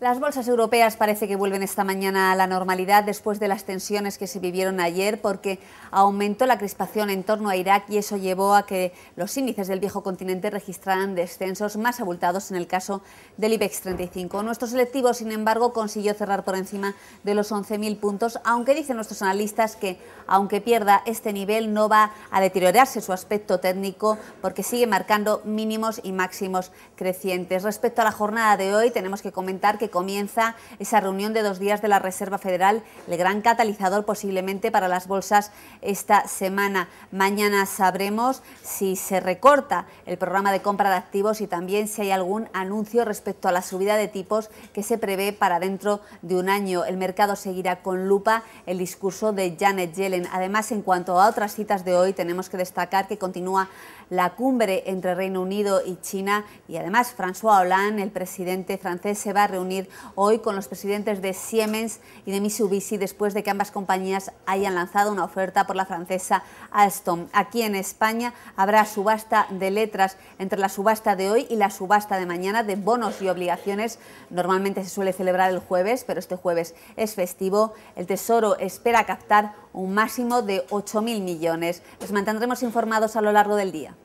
Las bolsas europeas parece que vuelven esta mañana a la normalidad después de las tensiones que se vivieron ayer porque aumentó la crispación en torno a Irak y eso llevó a que los índices del viejo continente registraran descensos más abultados en el caso del IBEX 35. Nuestro selectivo, sin embargo, consiguió cerrar por encima de los 11.000 puntos, aunque dicen nuestros analistas que, aunque pierda este nivel, no va a deteriorarse su aspecto técnico porque sigue marcando mínimos y máximos crecientes. Respecto a la jornada de hoy, tenemos que comentar que que comienza esa reunión de dos días de la Reserva Federal, el gran catalizador posiblemente para las bolsas esta semana. Mañana sabremos si se recorta el programa de compra de activos y también si hay algún anuncio respecto a la subida de tipos que se prevé para dentro de un año. El mercado seguirá con lupa el discurso de Janet Yellen. Además, en cuanto a otras citas de hoy, tenemos que destacar que continúa la cumbre entre Reino Unido y China y además François Hollande, el presidente francés, se va a reunir hoy con los presidentes de Siemens y de Mitsubishi después de que ambas compañías hayan lanzado una oferta por la francesa Alstom. Aquí en España habrá subasta de letras entre la subasta de hoy y la subasta de mañana de bonos y obligaciones. Normalmente se suele celebrar el jueves, pero este jueves es festivo. El Tesoro espera captar un máximo de 8.000 millones. Les mantendremos informados a lo largo del día.